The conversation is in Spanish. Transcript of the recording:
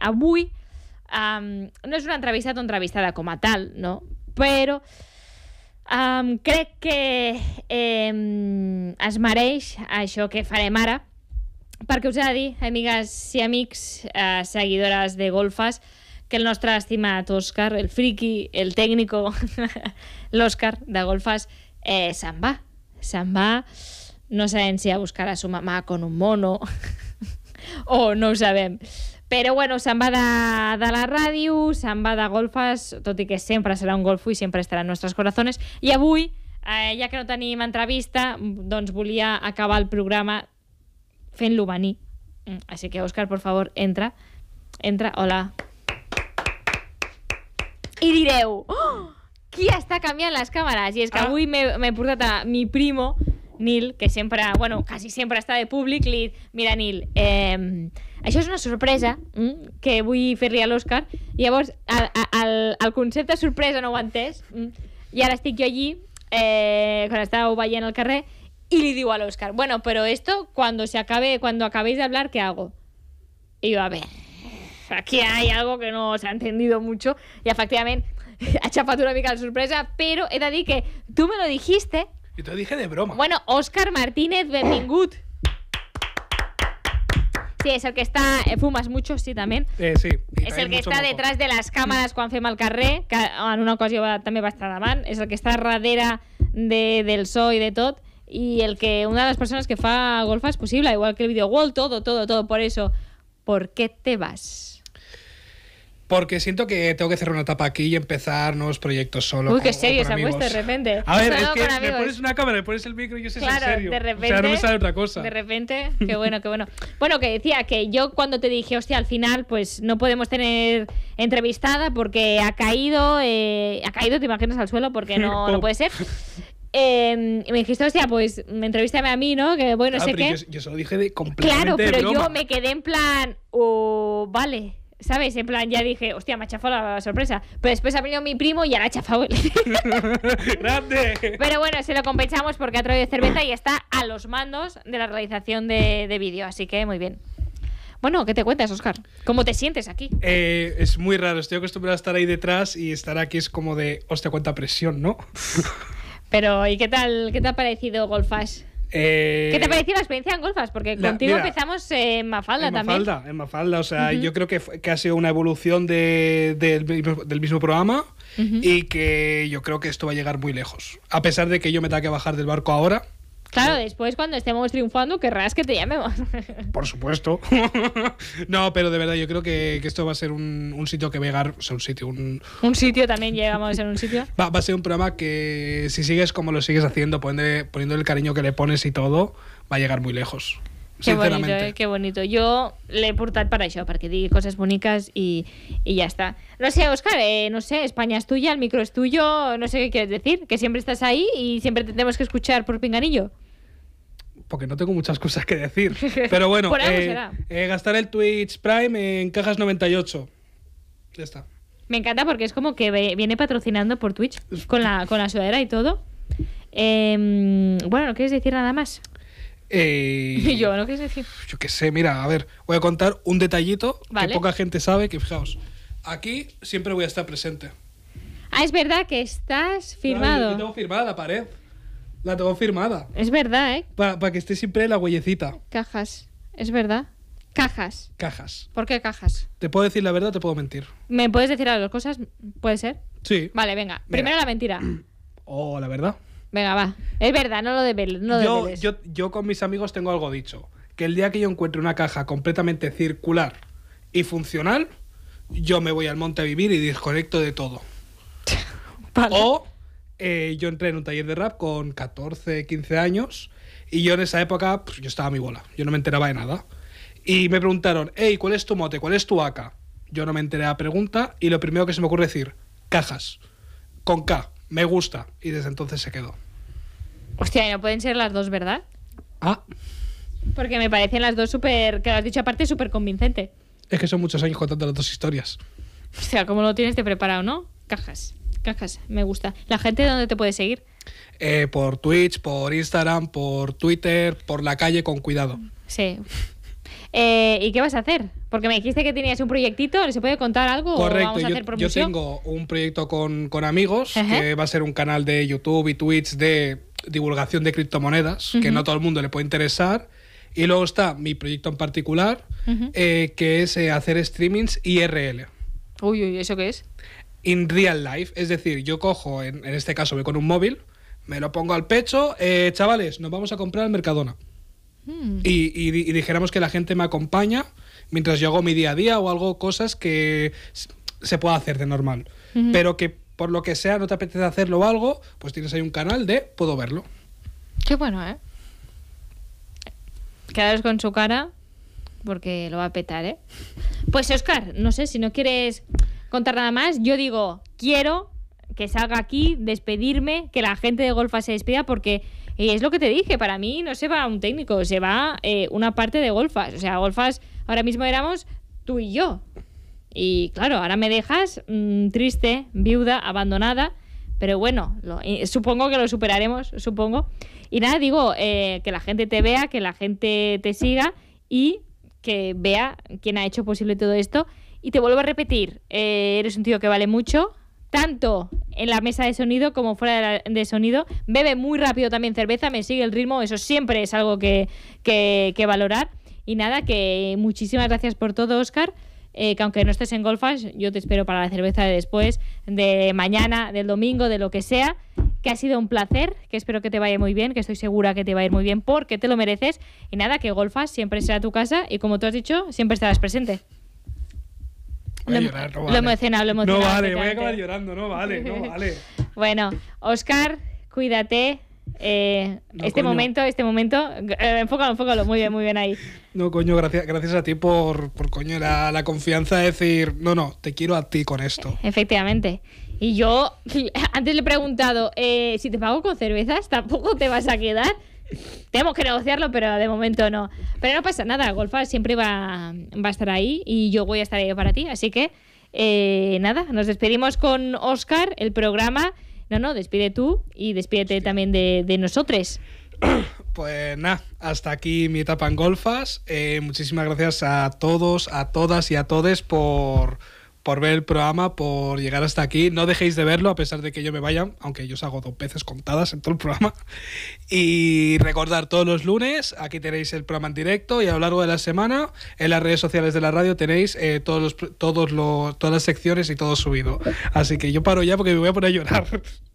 avui um, no és una entrevista o entrevistada com a tal, no? però um, crec que eh, es mereix això que farem ara, perquè us he de dir, amigues i amics, eh, seguidores de golfes, que el nostre estimat Òscar, el friki, el tècnico, l'Òscar de golfes, eh, se'n va. Se'n va, no sabem si a buscar a su mamà con un mono, o no ho sabem. Però bueno, se'n va de, de la ràdio, se'n va de golfes, tot i que sempre serà un golfo i sempre estarà en nostres corazones. I avui, eh, ja que no tenim entrevista, doncs volia acabar el programa fent-lo venir. Mm, així que, Òscar, por favor, entra. Entra, hola. I direu... Oh! Qui està canviant les càmeres? I és que ah. avui m'he portat a mi primo, Nil, que sempre, bueno, quasi sempre està de públic, li... Mira, Nil, eh, eso es una sorpresa mm, que voy Ferri al Oscar y Llavors, el, al concepto de sorpresa no aguantes y mm, ahora estoy yo allí, eh, estaba estàveu en el carrer, y le digo al Oscar, bueno, pero esto cuando se acabe, cuando acabéis de hablar, ¿qué hago? Y yo, a ver, aquí hay algo que no se ha entendido mucho y efectivamente ha chapado una mica la sorpresa, pero he de que tú me lo dijiste. Y te dije de broma. Bueno, Oscar Martínez, benvingut. Sí, es el que está. Eh, fumas mucho, sí, también. Eh, sí. Es el que está detrás de las cámaras cuando fem el carrer, que en una también va, a va estar mano. Es el que está radera de, del so y de todo. Y el que una de las personas que fa golfa es posible, igual que el video gol, todo, todo, todo. Por eso, ¿por qué te vas? porque siento que tengo que cerrar una etapa aquí y empezar nuevos proyectos solo. Uy, qué serio se ha puesto de repente. A ver, es que me pones una cámara, me pones el micro y yo sé claro, en serio. o sea, no me sale otra cosa. De repente, qué bueno, qué bueno. Bueno, que decía que yo cuando te dije, hostia, al final, pues no podemos tener entrevistada porque ha caído, eh, ha caído, te imaginas, al suelo porque no, oh. puede ser. Em, me dijiste, hostia, pues entrevistame a mí, ¿no? Que bueno, no ah, sé qué. Yo, yo, lo dije de completamente Claro, pero yo me quedé en plan, O… Oh, vale. ¿Sabes? En plan, ya dije, hostia, me ha chafado la sorpresa. Pero después ha venido mi primo y ahora ha chafado ¡Grande! Pero bueno, se lo compensamos porque ha traído cerveza y está a los mandos de la realización de, vídeo. Así que muy bien. Bueno, ¿qué te cuentas, Oscar? ¿Cómo te sientes aquí? Eh, es muy raro. Estoy acostumbrado a estar ahí detrás y estar aquí es como de, hostia, cuánta presión, ¿no? Pero, ¿y qué tal, qué te ha parecido Golfash? Eh, ¿Qué te pareció la experiencia en Golfas? Porque contigo empezamos en Mafalda en también. Mafalda, en Mafalda, o sea, yo creo que, ha sido una evolución del, mismo programa y que yo creo que esto va a llegar muy lejos. A pesar de que yo me tenga que bajar del barco ahora, Claro, después cuando estemos triunfando querrás que te llamemos. Por supuesto. no, pero de verdad yo creo que, esto va a ser un, sitio que va a llegar, o un sitio, un... sitio también llegamos a ser un sitio. Va, a ser un programa que si sigues como lo sigues haciendo, poniendo el cariño que le pones y todo, va a llegar muy lejos. Qué bonito, eh? qué bonito. le he portado para eso, para que diga cosas bonitas y ya está. No sé, Oscar, eh, no sé, España es tuya, el micro es tuyo, no sé qué quieres decir, que siempre estás ahí y siempre tenemos que escuchar por pinganillo. Porque no tengo muchas cosas que decir. Pero bueno, eh, eh, gastar el Twitch Prime en cajas 98. Ya está. Me encanta porque es como que viene patrocinando por Twitch con la, con la sudadera y todo. Em, bueno, ¿no quieres decir nada más? y eh, yo, ¿no qué decir? Yo qué sé, mira, a ver, voy a contar un detallito que poca gente sabe, que fijaos, aquí siempre voy a estar presente. Ah, es verdad que estás firmado. yo tengo firmada la pared. La tengo firmada. Es verdad, ¿eh? Para que esté siempre la huellecita. Cajas, es verdad. Cajas. Cajas. ¿Por qué cajas? Te puedo decir la verdad, te puedo mentir. ¿Me puedes decir las dos cosas? ¿Puede ser? Sí. Vale, venga. Primero la mentira. O oh, la verdad. Venga, va. Es verdad, no lo de yo, con mis amigos tengo algo dicho. Que el día que yo encuentre una caja completamente circular y funcional, yo me voy al monte a vivir y desconecto de todo. O eh, yo entré en un taller de rap con 14, 15 años y yo en esa época yo estaba a mi bola, yo no me enteraba de nada. Y me preguntaron, hey, ¿cuál es tu mote? ¿Cuál es tu AK? Yo no me enteré de la pregunta y lo primero que se me ocurre decir, cajas, con K me gusta. Y desde entonces se quedó. Hostia, no pueden ser las dos, ¿verdad? Ah. Porque me parecen las dos súper, que lo has dicho aparte, súper convincente. Es que son muchos años contando las dos historias. O sea, como lo tienes de preparado, ¿no? Cajas, cajas, me gusta. ¿La gente dónde te puede seguir? Eh, por Twitch, por Instagram, por Twitter, por la calle con cuidado. Sí, eh, ¿Y qué vas a hacer? Porque me dijiste que tenías un proyectito, ¿se puede contar algo? Correcto, yo, tengo un proyecto con, amigos que va a ser un canal de YouTube y Twitch de divulgación de criptomonedas, que no a todo el mundo le puede interesar. Y luego está mi proyecto en particular, eh, que es eh, hacer streamings IRL. Uy, uy, ¿eso qué es? In real life, es decir, yo cojo, en, este caso voy con un móvil, me lo pongo al pecho, chavales, nos vamos a comprar al Mercadona. Hmm. Y, dijéramos que la gente me acompaña mientras yo hago mi día a día o algo, cosas que se pueda hacer de normal. Pero que por lo que sea no te apetece hacerlo o algo, pues tienes ahí un canal de puedo verlo. Qué bueno, ¿eh? Quedaros con su cara porque lo va a petar, ¿eh? Pues Oscar, no sé, si no quieres contar nada más, yo digo, quiero que salga aquí, despedirme, que la gente de Golfa se despida porque y es lo que te dije, para mí no se va un técnico, se va eh, una parte de golfas. O sea, golfas ahora mismo éramos tú y yo. Y claro, ahora me dejas mm, triste, viuda, abandonada. Pero bueno, eh, supongo que lo superaremos, supongo. Y nada, digo, eh, que la gente te vea, que la gente te siga y que vea quién ha hecho posible todo esto. Y te vuelvo a repetir, eres un tío que vale mucho, tanto en la mesa de sonido como fuera de, sonido. Bebe muy rápido también cerveza, me sigue el ritmo, eso siempre es algo que, valorar. Y nada, que muchísimas gracias por todo, Oscar. Eh, que aunque no estés en Golfas, yo te espero para la cerveza de después, de mañana, del domingo, de lo que sea. Que ha sido un placer, que espero que te vaya muy bien, que estoy segura que te va a ir muy bien porque te lo mereces. Y nada, que Golfas siempre será tu casa y como tú has dicho, siempre estarás presente. Lo emocionado, lo emocionado. No vale, voy a acabar llorando, no vale, no vale. bueno, Oscar, cuídate. Eh, este momento, este momento, eh, enfócalo, enfócalo, muy bien, muy bien ahí. No, coño, gracias, gracias a ti por, coño, la, la confianza de decir, no, no, te quiero a ti con esto. Efectivamente. Y yo, antes le he preguntado, eh, si te pago con cervezas, tampoco te vas a quedar. Tenemos que negociarlo, pero de momento no. Pero no pasa nada, Golfas siempre va, a estar ahí y yo voy a estar ahí para ti. Así que, eh, nada, nos despedimos con Oscar, el programa. No, no, despide tú y despídete también de, de nosotros. Pues nada, hasta aquí mi etapa en Golfas. Eh, muchísimas gracias a todos, a todas y a todes por por ver el programa, por llegar hasta aquí. No dejéis de verlo a pesar de que yo me vaya, aunque yo os hago dos veces contadas en todo el programa. Y recordar todos los lunes, aquí tenéis el programa en directo y a lo largo de la semana en las redes sociales de la radio tenéis eh, todos los, todos los, todas las secciones y todo subido. Así que yo paro ya porque me voy a poner a llorar.